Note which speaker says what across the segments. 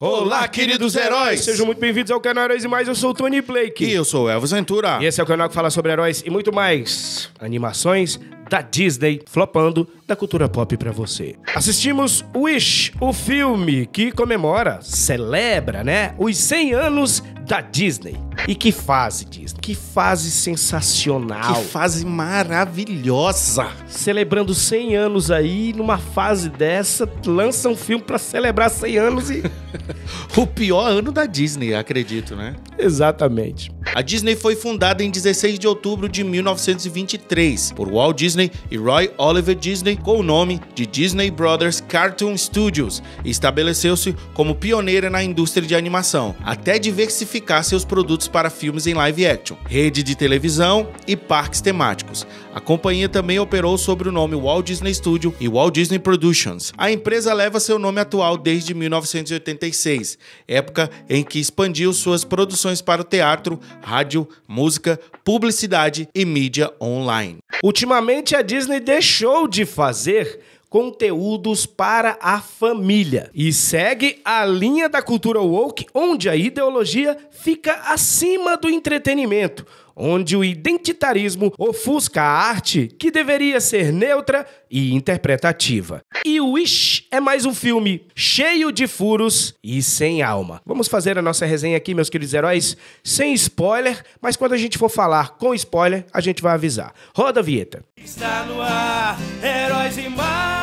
Speaker 1: Olá, queridos heróis!
Speaker 2: Sejam muito bem-vindos ao canal Heróis e Mais, eu sou o Tony Blake. E eu sou o Elvis Ventura. E esse é o canal que fala sobre heróis e muito mais. Animações, da Disney flopando da cultura pop para você. Assistimos Wish, o filme que comemora, celebra, né, os 100 anos da Disney. E que fase, Disney? Que fase sensacional. Que fase maravilhosa. Celebrando 100 anos aí, numa fase dessa, lança um filme para celebrar 100 anos e
Speaker 1: o pior ano da Disney, acredito, né? Exatamente.
Speaker 2: A Disney foi fundada
Speaker 1: em 16 de outubro de 1923 por Walt Disney Disney e Roy Oliver Disney com o nome de Disney Brothers Cartoon Studios e estabeleceu-se como pioneira na indústria de animação, até diversificar seus produtos para filmes em live action, rede de televisão e parques temáticos. A companhia também operou sob o nome Walt Disney Studio e Walt Disney Productions. A empresa leva seu nome atual desde 1986, época em que expandiu suas produções para o teatro, rádio, música,
Speaker 2: publicidade e mídia online. Ultimamente, Recentemente, a Disney deixou de fazer conteúdos para a família e segue a linha da cultura woke, onde a ideologia fica acima do entretenimento onde o identitarismo ofusca a arte que deveria ser neutra e interpretativa. E Wish é mais um filme cheio de furos e sem alma. Vamos fazer a nossa resenha aqui, meus queridos heróis, sem spoiler, mas quando a gente for falar com spoiler, a gente vai avisar. Roda a vinheta. Está no ar, heróis mar.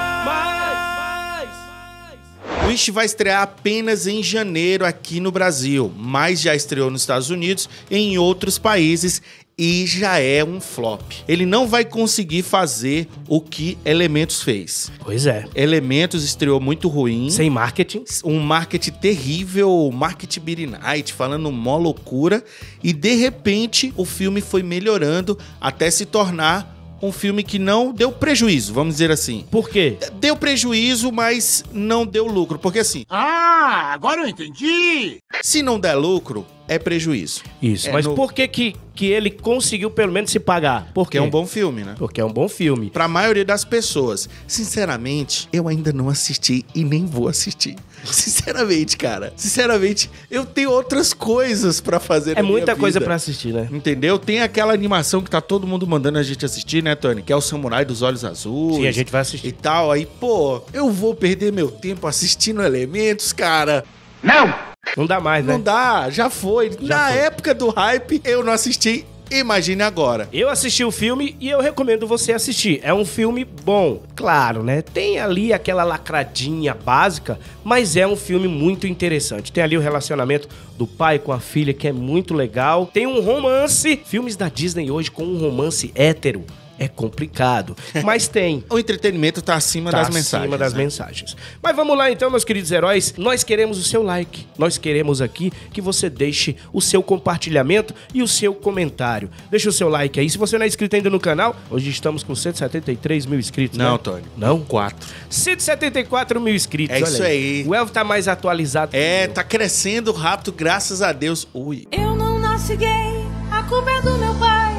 Speaker 2: Wish vai estrear apenas em
Speaker 1: janeiro aqui no Brasil, mas já estreou nos Estados Unidos e em outros países e já é um flop. Ele não vai conseguir fazer o que Elementos fez. Pois é. Elementos estreou muito ruim. Sem marketing. Um marketing terrível, marketing Beauty Night, falando mó loucura. E de repente o filme foi melhorando até se tornar um filme que não deu prejuízo, vamos dizer assim. Por quê? Deu prejuízo, mas não deu lucro. Porque assim. Ah, agora eu entendi! Se não der lucro, é prejuízo.
Speaker 2: Isso, é mas no... por
Speaker 1: que, que que ele conseguiu pelo menos se pagar? Por Porque é um bom filme, né? Porque é um bom filme. Para a maioria das pessoas. Sinceramente, eu ainda não assisti e nem vou assistir. Sinceramente, cara. Sinceramente, eu tenho outras coisas para fazer. É muita coisa para assistir, né? Entendeu? Tem aquela animação que tá todo mundo mandando a gente assistir, né, Tony? Que é o Samurai dos Olhos Azuis. Sim, a gente vai assistir. E tal. Aí, pô, eu vou perder meu tempo assistindo elementos, cara.
Speaker 2: Não! Não dá mais, né? Não dá, já foi. Já Na foi. época do hype, eu não assisti. Imagine agora. Eu assisti o filme e eu recomendo você assistir. É um filme bom, claro, né? Tem ali aquela lacradinha básica, mas é um filme muito interessante. Tem ali o relacionamento do pai com a filha, que é muito legal. Tem um romance. Filmes da Disney hoje com um romance hétero é complicado. Mas tem. o entretenimento está acima tá das mensagens. acima das né? mensagens. Mas vamos lá então, meus queridos heróis. Nós queremos o seu like. Nós queremos aqui que você deixe o seu compartilhamento e o seu comentário. Deixa o seu like aí. Se você não é inscrito ainda no canal, hoje estamos com 173 mil inscritos. Não, né? Tony. Não? Quatro. 174 mil inscritos. É isso aí. aí. O Elvo tá mais atualizado. É,
Speaker 1: tá crescendo rápido, graças a Deus. Ui.
Speaker 2: Eu não nasci gay, a culpa é do meu pai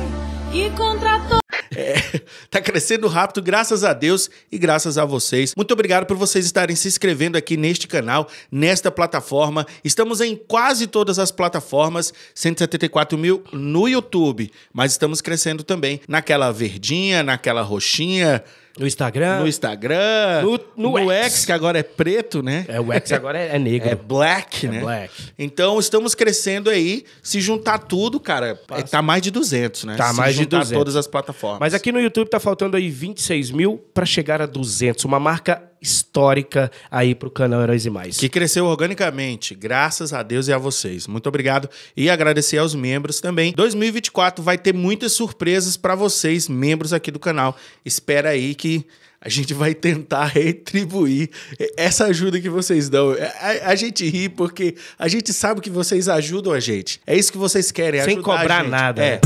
Speaker 2: que contratou é,
Speaker 1: tá crescendo rápido, graças a Deus e graças a vocês. Muito obrigado por vocês estarem se inscrevendo aqui neste canal, nesta plataforma. Estamos em quase todas as plataformas, 174 mil no YouTube, mas estamos crescendo também naquela verdinha, naquela roxinha. No Instagram. No Instagram. No, no, no X. X. que agora é preto, né? É, o X agora é, negro. É black, é né? Black. Então, estamos crescendo aí. Se juntar tudo, cara, é, Passa. tá mais de 200,
Speaker 2: né? Tá Se mais de 200. todas as plataformas. Mas aqui no YouTube tá faltando aí 26 mil para chegar a 200. Uma marca histórica aí para o canal Heróis e Mais. Que cresceu organicamente,
Speaker 1: graças a Deus e a vocês. Muito obrigado e agradecer aos membros também. 2024 vai ter muitas surpresas para vocês, membros aqui do canal. Espera aí que a gente vai tentar retribuir essa ajuda que vocês dão. É, a, a, gente ri porque a gente sabe que vocês ajudam a gente. É isso que vocês querem, Sem cobrar nada. É.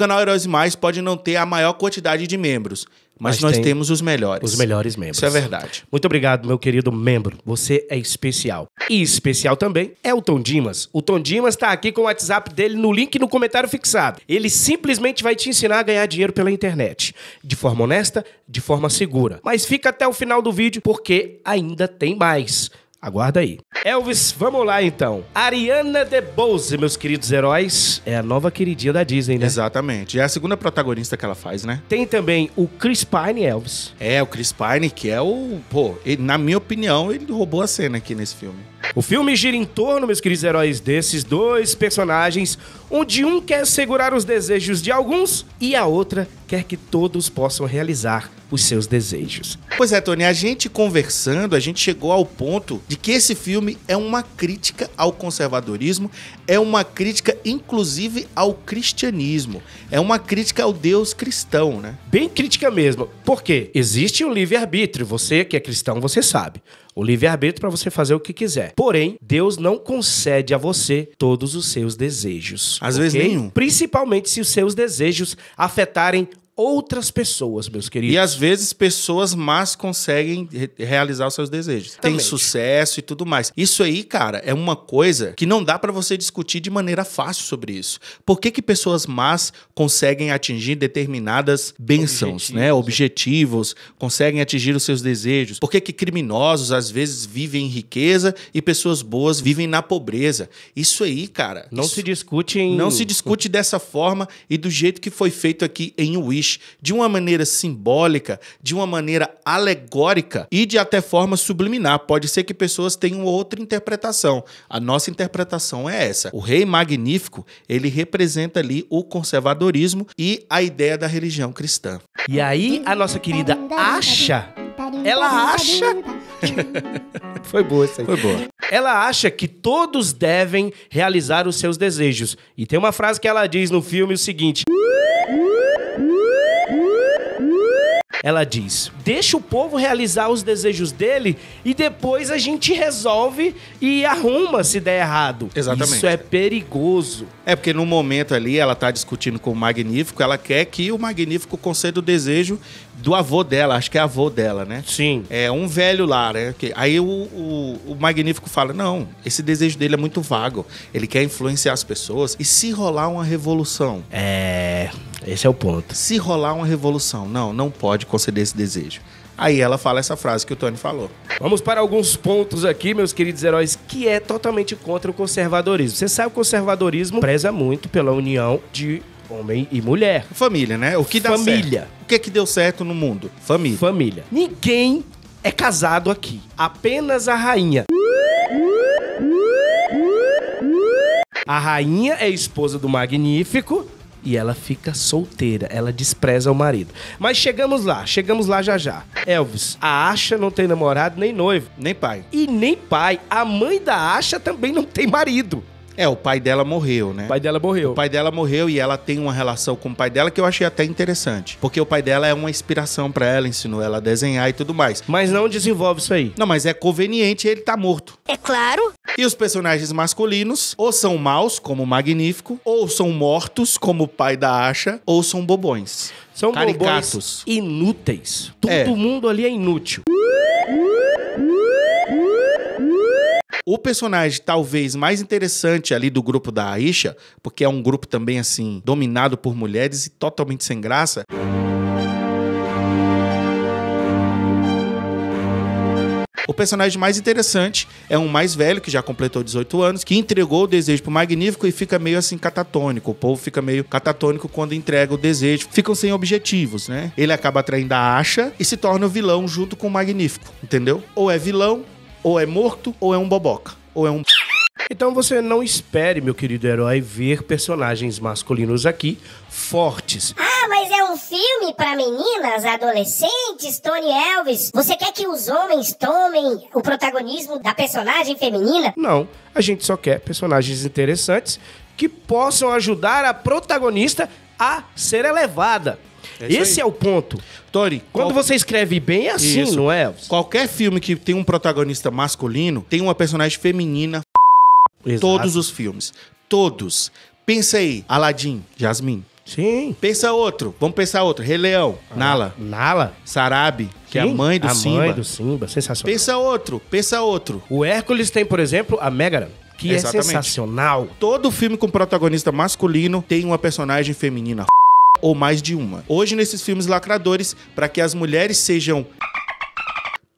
Speaker 1: canal Heróis e Mais pode não ter a maior quantidade de membros, mas, mas nós tem temos
Speaker 2: os melhores. Os melhores membros. Isso é verdade. Muito obrigado, meu querido membro. Você é especial. E especial também é o Tom Dimas. O Tom Dimas está aqui com o WhatsApp dele no link no comentário fixado. Ele simplesmente vai te ensinar a ganhar dinheiro pela internet. De forma honesta, de forma segura. Mas fica até o final do vídeo porque ainda tem mais. Aguarda aí. Elvis, vamos lá então. Ariana DeBose, meus queridos heróis, é a nova queridinha da Disney, né? Exatamente. É a segunda protagonista que ela faz, né? Tem também o Chris Pine, Elvis. É, o Chris Pine, que é o. Pô, ele, na minha opinião, ele roubou a cena aqui nesse filme. O filme gira em torno, meus queridos heróis, desses dois personagens, onde um quer segurar os desejos de alguns e a outra quer que todos possam realizar os seus desejos. Pois é,
Speaker 1: Tony, a gente conversando, a gente chegou ao ponto de que esse filme é uma crítica ao conservadorismo, é uma crítica inclusive ao cristianismo, é
Speaker 2: uma crítica ao Deus cristão, né? Bem crítica mesmo. Por quê? Existe o livre-arbítrio. Você que é cristão, você sabe o livre-arbítrio para você fazer o que quiser. Porém, Deus não concede a você todos os seus desejos. Às okay? vezes nenhum. Principalmente se os seus desejos afetarem outras pessoas, meus queridos. E às vezes pessoas más
Speaker 1: conseguem re realizar os seus desejos. Exatamente. Tem sucesso e tudo mais. Isso aí, cara, é uma coisa que não dá para você discutir de maneira fácil sobre isso. Por que, que pessoas más conseguem atingir determinadas bênçãos, né? Objetivos. né? Objetivos, conseguem atingir os seus desejos. Por que, que criminosos às vezes vivem em riqueza e pessoas boas vivem na pobreza? Isso aí, cara. Não isso... se discute em... Não se discute dessa forma e do jeito que foi feito aqui em Wish de uma maneira simbólica, de uma maneira alegórica e de até forma subliminar. Pode ser que pessoas tenham outra interpretação. A nossa interpretação é essa. O rei magnífico, ele representa ali o conservadorismo e a ideia da religião cristã. E
Speaker 2: aí a nossa querida acha ela acha. Foi boa isso aí. Foi boa. Ela acha que todos devem realizar os seus desejos. E tem uma frase que ela diz no filme o seguinte: Ela diz: deixa o povo realizar os desejos dele e depois a gente resolve e arruma se der errado. Exatamente. Isso é
Speaker 1: perigoso. É porque no momento ali ela tá discutindo com o Magnífico, ela quer que o Magnífico conceda o desejo do avô dela, acho que é avô dela, né? Sim. É um velho lá, né? Aí o, o, o Magnífico fala: não, esse desejo dele é muito vago. Ele quer influenciar as pessoas. E se rolar uma revolução? É. Esse é o ponto. Se rolar uma revolução, não, não pode conceder esse desejo. Aí ela fala
Speaker 2: essa frase que o Tony falou. Vamos para alguns pontos aqui, meus queridos heróis, que é totalmente contra o conservadorismo. Você sabe que o conservadorismo preza muito pela união de homem e mulher. Família, né? O que dá Família. Certo? O que é que deu certo no mundo? Família. Família. Ninguém é casado aqui. Apenas a rainha. A rainha é esposa do Magnífico e ela fica solteira, ela despreza o marido. Mas chegamos lá, chegamos lá já já. Elvis, a Asha não tem namorado, nem noivo, nem pai. E nem pai. A mãe da Asha também não tem
Speaker 1: marido. É, o pai dela morreu, né? O pai dela morreu. O pai dela morreu e ela tem uma relação com o pai dela que eu achei até interessante. Porque o pai dela é uma inspiração para ela, ensinou ela a desenhar e tudo mais. Mas não desenvolve isso aí. Não, mas é conveniente ele tá morto. É claro. E os personagens masculinos ou são maus, como o Magnífico, ou são mortos, como o pai da Asha, ou são bobões. São Caricatos. bobões inúteis. É. Todo é. mundo ali é inútil. O personagem talvez mais interessante ali do grupo da Aisha, porque é um grupo também assim dominado por mulheres e totalmente sem graça. O personagem mais interessante é um mais velho, que já completou 18 anos, que entregou o desejo pro Magnífico e fica meio assim catatônico. O povo fica meio catatônico quando entrega o desejo. Ficam sem objetivos, né? Ele acaba atraindo a Asha e se torna o vilão junto com o
Speaker 2: Magnífico, entendeu? Ou é vilão ou é morto, ou é um boboca, ou é um. Então você não espere, meu querido herói, ver personagens masculinos aqui fortes. Ah, mas é um filme para meninas, adolescentes, Tony Elvis. Você quer que os homens tomem o protagonismo da personagem feminina? Não, a gente só quer personagens interessantes que possam ajudar a protagonista a ser elevada. É Esse aí. é o ponto. Tori, quando qual... você escreve bem é assim, Isso. não é?
Speaker 1: Qualquer filme que tem um protagonista masculino tem uma personagem feminina. Exato. Todos os filmes. Todos. Pensa aí, Aladim, Jasmine. Sim. Pensa outro. Vamos pensar outro. Rei Leão. Ah, Nala. Nala. Sarabi, que Sim. é a mãe do a Simba. A mãe do Simba. Sensacional. Pensa outro. Pensa outro. O Hércules tem, por exemplo, a Megara. Que é Exatamente. é sensacional. Todo filme com protagonista masculino tem uma personagem feminina ou mais de uma. Hoje, nesses filmes lacradores, para que as mulheres sejam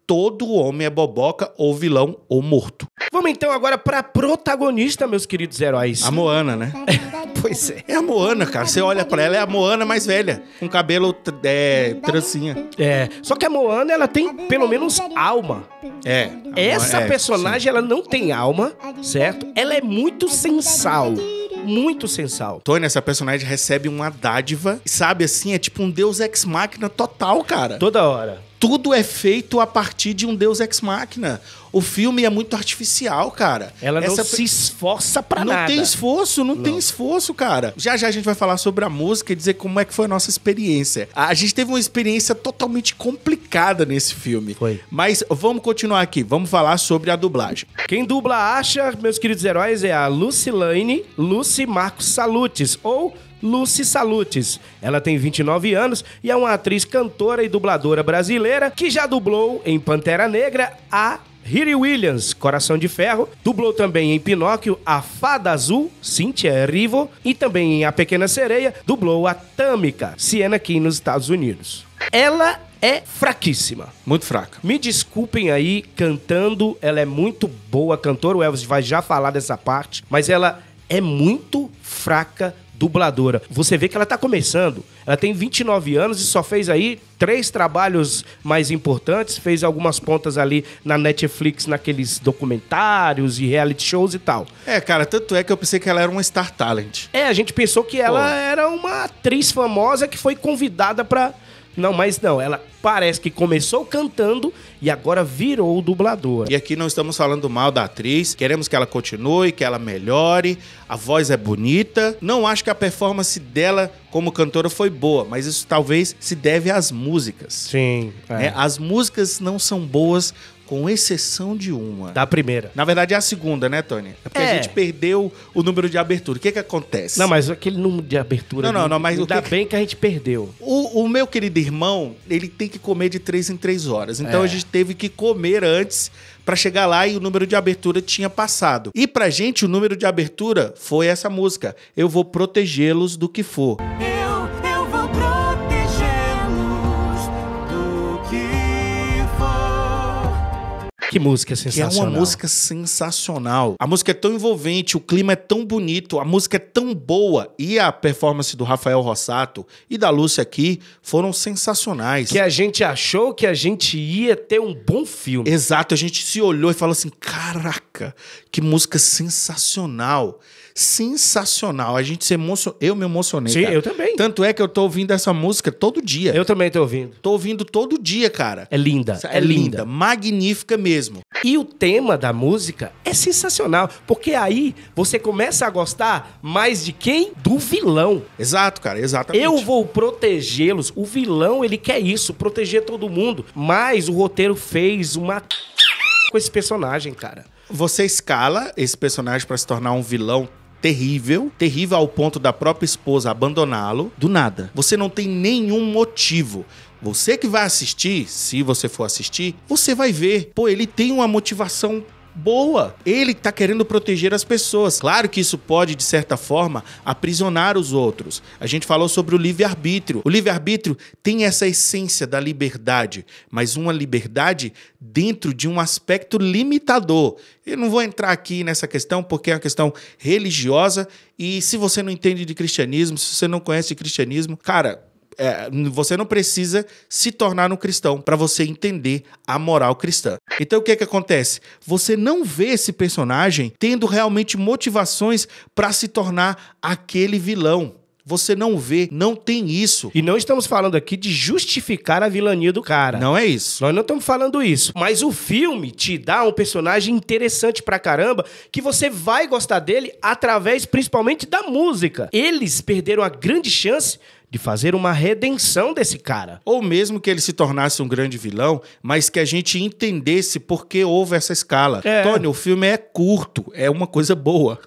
Speaker 1: todo homem é boboca ou vilão ou morto. Vamos então agora para protagonista, meus queridos heróis. A Moana, né? É pois né? é. É a Moana, cara. Você olha para ela, é a
Speaker 2: Moana mais velha, com cabelo é, trancinha. É. Só que a Moana, ela tem pelo menos alma. É. Essa é, personagem, ela não tem alma, certo? Ela é muito sensal muito sensal.
Speaker 1: Tony, essa personagem recebe uma dádiva, sabe assim, é tipo um deus ex máquina total, cara. Toda hora tudo é feito a partir de um Deus ex machina. O filme é muito artificial, cara. Ela Essa não é se
Speaker 2: esforça pra nada. Não tem
Speaker 1: esforço, não, não, tem esforço, cara. Já já a gente vai falar sobre a música e dizer como é que foi a nossa experiência. A gente teve uma experiência totalmente complicada nesse filme.
Speaker 2: Foi. Mas vamos continuar aqui, vamos falar sobre a dublagem. Quem dubla acha, meus queridos heróis, é a Laine, Lucy Marcos Salutes, ou Lucy Salutes. Ela tem 29 anos e é uma atriz, cantora e dubladora brasileira que já dublou em Pantera Negra a Riri Williams, Coração de Ferro, dublou também em Pinóquio a Fada Azul, Cynthia Erivo, e também em A Pequena Sereia, dublou a Tâmica, Siena aqui nos Estados Unidos. Ela é fraquíssima. Muito fraca. Me desculpem aí cantando, ela é muito boa cantora, o Elvis vai já falar dessa parte, mas ela é muito fraca dubladora. Você vê que ela está começando. Ela tem 29 anos e só fez aí três trabalhos mais importantes, fez algumas pontas ali na Netflix, naqueles documentários e reality shows e tal. É, cara, tanto é que eu pensei que ela era uma star talent. É, a gente pensou que ela Pô. era uma atriz famosa que foi convidada para não, mas não, ela parece que começou cantando e agora virou dubladora. E aqui não estamos falando mal da atriz, queremos que ela continue,
Speaker 1: que ela melhore, a voz é bonita. Não acho que a performance dela como cantora foi boa, mas isso talvez se deve às músicas. Sim. É. É, as músicas não são boas com exceção de uma. Da primeira. Na verdade é a segunda, né, Tony? É porque é. a gente perdeu o número de abertura. O que é que acontece? Não,
Speaker 2: mas aquele número de abertura. Não, não, não, mas ainda o que... bem
Speaker 1: que a gente perdeu. O, o, meu querido irmão, ele tem que comer de três em três horas. Então é. a gente teve que comer antes para chegar lá e o número de abertura tinha passado. E pra gente o número de abertura foi essa música. Eu vou protegê-los do que for. Que música sensacional. Que é uma música sensacional. A música é tão envolvente, o clima é tão bonito, a música é tão boa e a performance do Rafael Rossato e da Lúcia aqui foram sensacionais. Que a gente achou que a gente ia ter um bom filme. Exato, a gente se olhou e falou assim: caraca, que música sensacional sensacional. A gente se emocionou. Eu me emocionei. Sim, cara. eu também. Tanto é que eu tô ouvindo essa música todo dia. Eu também tô ouvindo. Tô ouvindo todo dia, cara. É linda. É, é linda.
Speaker 2: linda. Magnífica mesmo. E o tema da música é sensacional. Porque aí você começa a gostar mais de quem? Do vilão. Exato, cara. Exatamente. Eu vou protegê-los. O vilão, ele quer isso. Proteger todo mundo. Mas o roteiro fez uma com esse personagem, cara. Você escala esse personagem para
Speaker 1: se tornar um vilão terrível, terrível ao ponto da própria esposa abandoná-lo, do nada. Você não tem nenhum motivo. Você que vai assistir, se você for assistir, você vai ver. Pô, ele tem uma motivação boa. Ele está querendo proteger as pessoas. Claro que isso pode, de certa forma, aprisionar os outros. A gente falou sobre o livre-arbítrio. O livre-arbítrio tem essa essência da liberdade, mas uma liberdade dentro de um aspecto limitador. Eu não vou entrar aqui nessa questão porque é uma questão religiosa e se você não entende de cristianismo, se você não conhece cristianismo, cara, é, você não precisa se tornar um cristão para você entender a moral cristã. Então o que é que acontece? Você não vê esse personagem tendo realmente motivações para se tornar aquele vilão. Você não vê, não tem
Speaker 2: isso. E não estamos falando aqui de justificar a vilania do cara. Não é isso. Nós não estamos falando isso. Mas o filme te dá um personagem interessante pra caramba que você vai gostar dele através principalmente da música. Eles perderam a grande chance de fazer uma redenção desse cara. Ou mesmo que ele se tornasse um grande vilão, mas que a
Speaker 1: gente entendesse por que houve essa escala. É. Tony, o filme é curto, é uma coisa boa.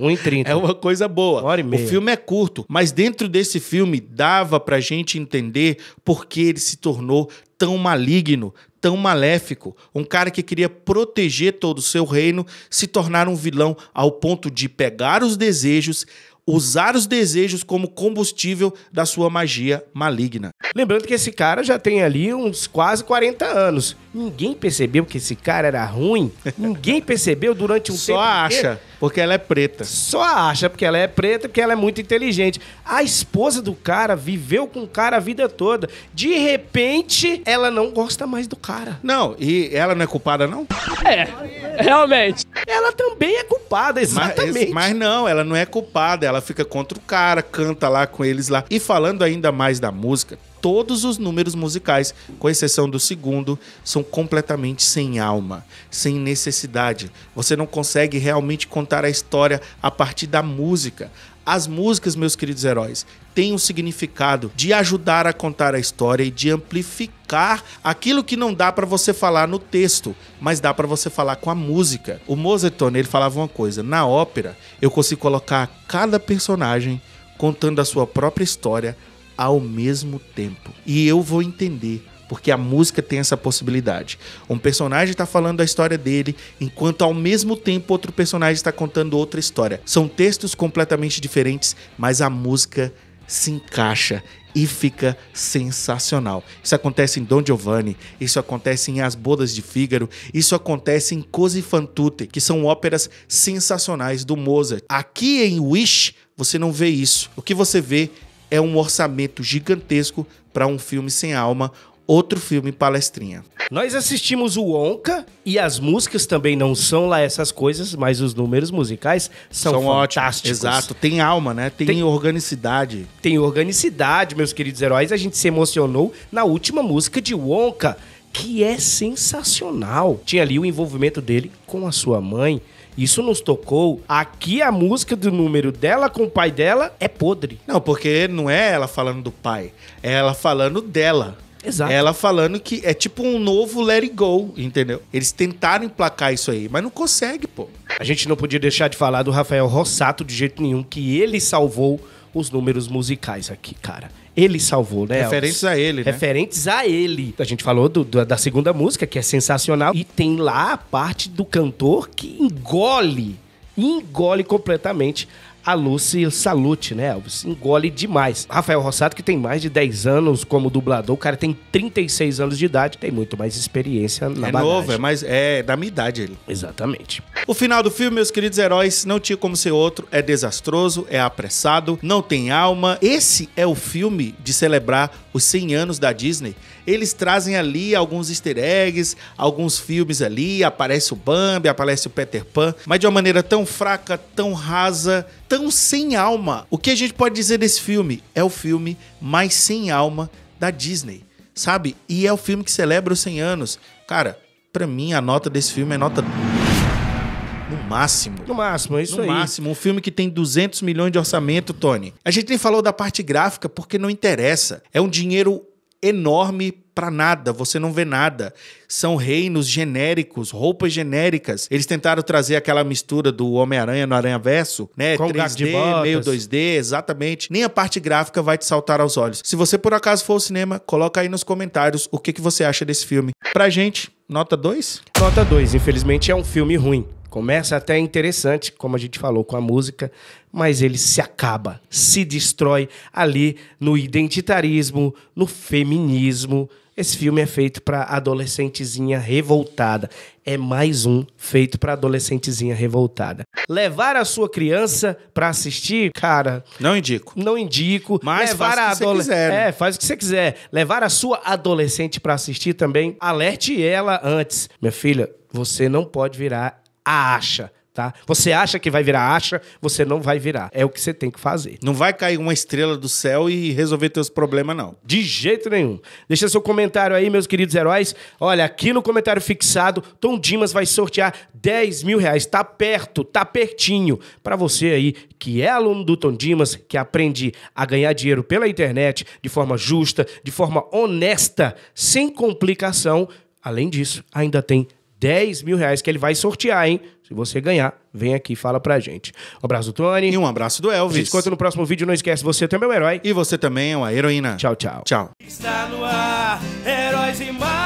Speaker 1: 1,30. É uma coisa boa. hora e meia. O filme é curto, mas dentro desse filme dava pra gente entender por que ele se tornou tão maligno, tão maléfico, um cara que queria proteger todo o seu reino, se tornar um vilão ao ponto de pegar os desejos, usar os desejos como combustível da
Speaker 2: sua magia maligna. Lembrando que esse cara já tem ali uns quase 40 anos. Ninguém percebeu que esse cara era ruim. Ninguém percebeu durante um Só tempo. Só acha, porque ela é preta. Só acha, porque ela é preta, porque ela é muito inteligente. A esposa do cara viveu com o cara a vida toda. De repente, ela não gosta mais do cara. Não, e ela não é culpada, não? É, realmente. Ela também é culpada,
Speaker 1: exatamente. Mas, mas não, ela não é culpada. Ela fica contra o cara, canta lá com eles lá. E falando ainda mais da música, todos os números musicais, com exceção do segundo, são completamente sem alma, sem necessidade. Você não consegue realmente contar a história a partir da música. As músicas, meus queridos heróis, têm um significado de ajudar a contar a história e de amplificar aquilo que não dá para você falar no texto, mas dá para você falar com a música. O Mozartone, ele falava uma coisa, na ópera eu consigo colocar cada personagem contando a sua própria história ao mesmo tempo. E eu vou entender porque a música tem essa possibilidade. Um personagem está falando a história dele, enquanto ao mesmo tempo outro personagem está contando outra história. São textos completamente diferentes, mas a música se encaixa e fica sensacional. Isso acontece em Don Giovanni, isso acontece em As Bodas de Fígaro, isso acontece em Così fan tutte, que são óperas sensacionais do Mozart. Aqui em Wish, você não vê isso. O que você vê é um
Speaker 2: orçamento gigantesco para um filme sem alma, outro filme palestrinha. Nós assistimos o Onca e as músicas também não são lá essas coisas, mas os números musicais são, são fantásticos. Ótimos. Exato, tem alma, né? Tem, tem, organicidade. Tem organicidade, meus queridos heróis. A gente se emocionou na última música de Onca, que é sensacional. Tinha ali o envolvimento dele com a sua mãe isso nos tocou. Aqui a música do número dela com o pai dela é podre. Não, porque não é ela
Speaker 1: falando do pai, é ela falando dela. Exato. Ela falando que é tipo um novo Let
Speaker 2: It Go, entendeu? Eles tentaram emplacar isso aí, mas não consegue, pô. A gente não podia deixar de falar do Rafael Rossato de jeito nenhum, que ele salvou os números musicais aqui, cara ele salvou, né? Referentes a ele, né? Referentes a ele. A gente falou do, do, da segunda música, que é sensacional. E tem lá a parte do cantor que engole engole completamente a Lucy Salute, né, Elvis? Engole demais. Rafael Rossato, que tem mais de 10 anos como dublador, o cara tem 36 anos de idade, tem muito mais experiência na é bagagem. É novo,
Speaker 1: é, mas é da minha idade ele. Exatamente. O final do filme, meus queridos heróis, não tinha como ser outro, é desastroso, é apressado, não tem alma. Esse é o filme de celebrar os 100 anos da Disney eles trazem ali alguns easter eggs, alguns filmes ali, aparece o Bambi, aparece o Peter Pan, mas de uma maneira tão fraca, tão rasa, tão sem alma. O que a gente pode dizer desse filme? É o filme mais sem alma da Disney, sabe? E é o filme que celebra os 100 anos. Cara, para mim a nota desse filme é nota no máximo. No máximo, é isso no aí. No máximo. Um filme que tem 200 milhões de orçamento, Tony. A gente nem falou da parte gráfica porque não interessa. É um dinheiro enorme para nada, você não vê nada. São reinos genéricos, roupas genéricas. Eles tentaram trazer aquela mistura do Homem-Aranha no Aranha Verso, né? Com 3D, meio 2D, exatamente. Nem a parte gráfica vai te saltar aos olhos. Se você por acaso for ao cinema, coloca aí nos comentários o que, que você acha desse filme. Pra gente,
Speaker 2: nota 2? Nota 2, infelizmente é um filme ruim. Começa até interessante, como a gente falou com a música, mas ele se acaba, se destrói ali no identitarismo, no feminismo. Esse filme é feito para adolescentezinha revoltada. É mais um feito para adolescentezinha revoltada. Levar a sua criança para assistir, cara. Não indico. Não indico. Mas Levar faz o que você quiser. Né? É, faz o que você quiser. Levar a sua adolescente para assistir também. Alerte ela antes. Minha filha, você não pode virar a acha. Tá? Você acha que vai virar acha, você não vai virar. É o que você tem que fazer. Não vai cair uma estrela do céu e resolver teus problemas, não. De jeito nenhum. Deixa seu comentário aí, meus queridos heróis. Olha, aqui no comentário fixado, Tom Dimas vai sortear 10 mil reais. Tá perto, tá pertinho. para você aí que é aluno do Tom Dimas, que aprende a ganhar dinheiro pela internet de forma justa, de forma honesta, sem complicação. Além disso, ainda tem 10 mil reais que ele vai sortear, hein? Se você ganhar, vem aqui e fala pra gente. Um abraço do Tony. E um abraço do Elvis. A gente conta no próximo vídeo. Não esquece, você também é um herói. E você também é uma heroína. Tchau, tchau. Tchau. Está no ar, Heróis e Mar...